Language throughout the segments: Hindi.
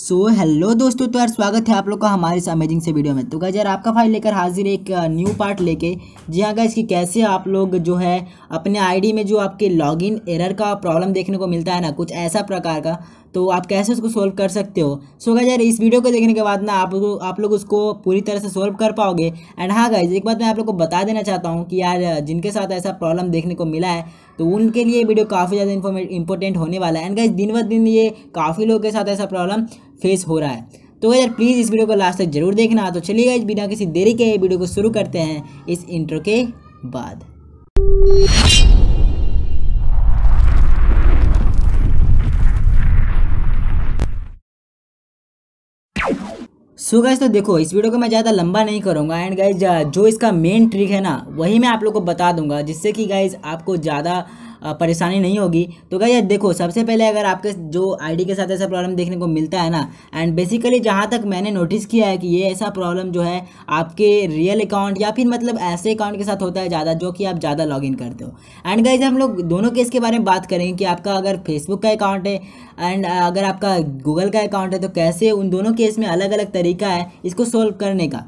सो so, हेलो दोस्तों तो यार स्वागत है आप लोग का हमारे इस अमेजिंग से वीडियो में तो गाइज यार आपका फाइल लेकर हाजिर एक न्यू पार्ट लेके जी हाँ गाइज कि कैसे आप लोग जो है अपने आईडी में जो आपके लॉगिन एरर का प्रॉब्लम देखने को मिलता है ना कुछ ऐसा प्रकार का तो आप कैसे उसको सोल्व कर सकते हो सो गाइज यार इस वीडियो को देखने के बाद ना आप लोग आप लोग उसको पूरी तरह से सोल्व कर पाओगे एंड हाँ गाइज एक बात मैं आप लोग को बता देना चाहता हूँ कि यार जिनके साथ ऐसा प्रॉब्लम देखने को मिला है तो उनके लिए वीडियो काफ़ी ज़्यादा इंपॉर्टेंट होने वाला है एंड गाइज दिन ब दिन ये काफ़ी लोगों के साथ ऐसा प्रॉब्लम फेस हो रहा है तो यार प्लीज़ इस वीडियो को लास्ट तक जरूर देखना तो चलिए गाइज बिना किसी देरी के वीडियो को शुरू करते हैं इस इंटर के बाद सो so तो देखो इस वीडियो को मैं ज़्यादा लंबा नहीं करूँगा एंड गाइज जो इसका मेन ट्रिक है ना वही मैं आप लोग को बता दूंगा जिससे कि गाइज आपको ज़्यादा परेशानी नहीं होगी तो गई देखो सबसे पहले अगर आपके जो आईडी के साथ ऐसा प्रॉब्लम देखने को मिलता है ना एंड बेसिकली जहाँ तक मैंने नोटिस किया है कि ये ऐसा प्रॉब्लम जो है आपके रियल अकाउंट या फिर मतलब ऐसे अकाउंट के साथ होता है ज़्यादा जो कि आप ज़्यादा लॉग इन करते हो एंड गाइज हम लोग दोनों केस के बारे में बात करेंगे कि आपका अगर फेसबुक का अकाउंट है एंड अगर आपका गूगल का अकाउंट है तो कैसे उन दोनों केस में अलग अलग तरीका है इसको सोल्व करने का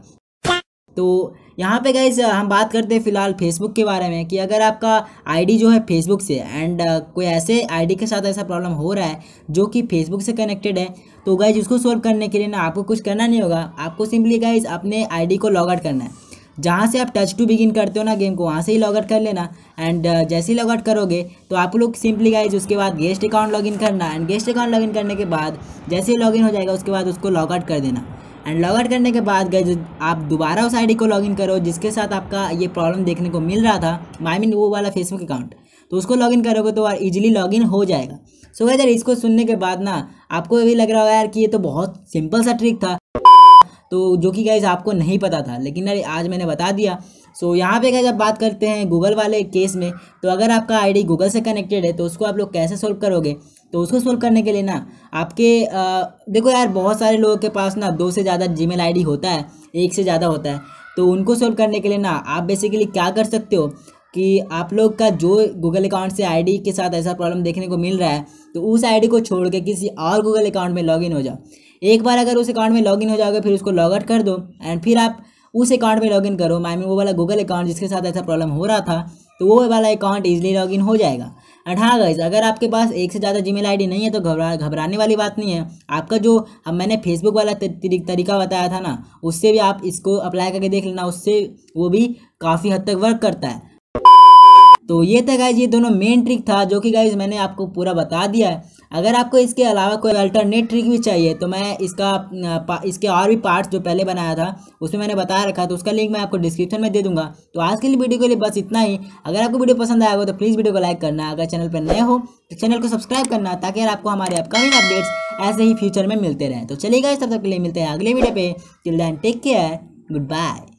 तो यहाँ पे गाइज हम बात करते हैं फिलहाल फेसबुक के बारे में कि अगर आपका आईडी जो है फेसबुक से एंड कोई ऐसे आईडी के साथ ऐसा प्रॉब्लम हो रहा है जो कि फेसबुक से कनेक्टेड है तो गाइज उसको सॉल्व करने के लिए ना आपको कुछ करना नहीं होगा आपको सिंपली गाइज अपने आईडी को लॉग आउट करना है जहाँ से आप टच टू बिगिन करते हो ना गेम को वहाँ से ही लॉग आउट कर लेना एंड जैसे ही लॉग आउट करोगे तो आप लोग सिंपली गाइज उसके बाद गेस्ट अकाउंट लॉगिन करना एंड गेस्ट अकाउंट लॉगिन करने के बाद जैसे ही लॉगिन हो जाएगा उसके बाद उसको लॉग आउट कर देना एंड लॉग आउट करने के बाद गए आप दोबारा उस आईडी को लॉगिन करो जिसके साथ आपका ये प्रॉब्लम देखने को मिल रहा था माई मीन वो वाला फेसबुक अकाउंट तो उसको लॉगिन करोगे तो ईजिली इजीली लॉगिन हो जाएगा सो so, इसको सुनने के बाद ना आपको भी लग रहा होगा यार कि ये तो बहुत सिंपल सा ट्रिक था तो जो कि गाइज आपको नहीं पता था लेकिन यार आज मैंने बता दिया सो so, यहाँ पे क्या जब बात करते हैं गूगल वाले केस में तो अगर आपका आईडी गूगल से कनेक्टेड है तो उसको आप लोग कैसे सोल्व करोगे तो उसको सोल्व करने के लिए ना आपके आ, देखो यार बहुत सारे लोगों के पास ना दो से ज़्यादा जीमेल आईडी होता है एक से ज़्यादा होता है तो उनको सोल्व करने के लिए ना आप बेसिकली क्या कर सकते हो कि आप लोग का जो गूगल अकाउंट से आईडी के साथ ऐसा प्रॉब्लम देखने को मिल रहा है तो उस आईडी को छोड़ के किसी और गूगल अकाउंट में लॉगिन हो जाओ एक बार अगर उस अकाउंट में लॉगिन हो जाओगे फिर उसको लॉग आउट कर दो एंड फिर आप उस अकाउंट पे लॉगिन करो माई मी वो वाला गूगल अकाउंट जिसके साथ ऐसा प्रॉब्लम हो रहा था तो वो वाला अकाउंट ईजिली लॉगिन हो जाएगा एंड हाँ गाइज अगर आपके पास एक से ज़्यादा जीमेल आईडी नहीं है तो घबरा घबराने वाली बात नहीं है आपका जो अब मैंने फेसबुक वाला तरीका बताया था ना उससे भी आप इसको अप्लाई करके देख लेना उससे वो भी काफ़ी हद तक वर्क करता है तो ये था गाइज ये दोनों मेन ट्रिक था जो कि गाइज मैंने आपको पूरा बता दिया है अगर आपको इसके अलावा कोई अल्टरनेट ट्रिक भी चाहिए तो मैं इसका इसके और भी पार्ट्स जो पहले बनाया था उसमें मैंने बताया रखा तो उसका लिंक मैं आपको डिस्क्रिप्शन में दे दूंगा तो आज के लिए वीडियो के लिए बस इतना ही अगर आपको वीडियो पसंद आएगा तो प्लीज़ वीडियो को लाइक करना अगर चैनल पर नए हो तो चैनल को सब्सक्राइब करना ताकि आपको हमारे अपकमिंग अपडेट्स ऐसे ही फ्यूचर में मिलते रहें तो चलिए गाइज तब तक के लिए मिलते हैं अगले वीडियो पर till then take care good bye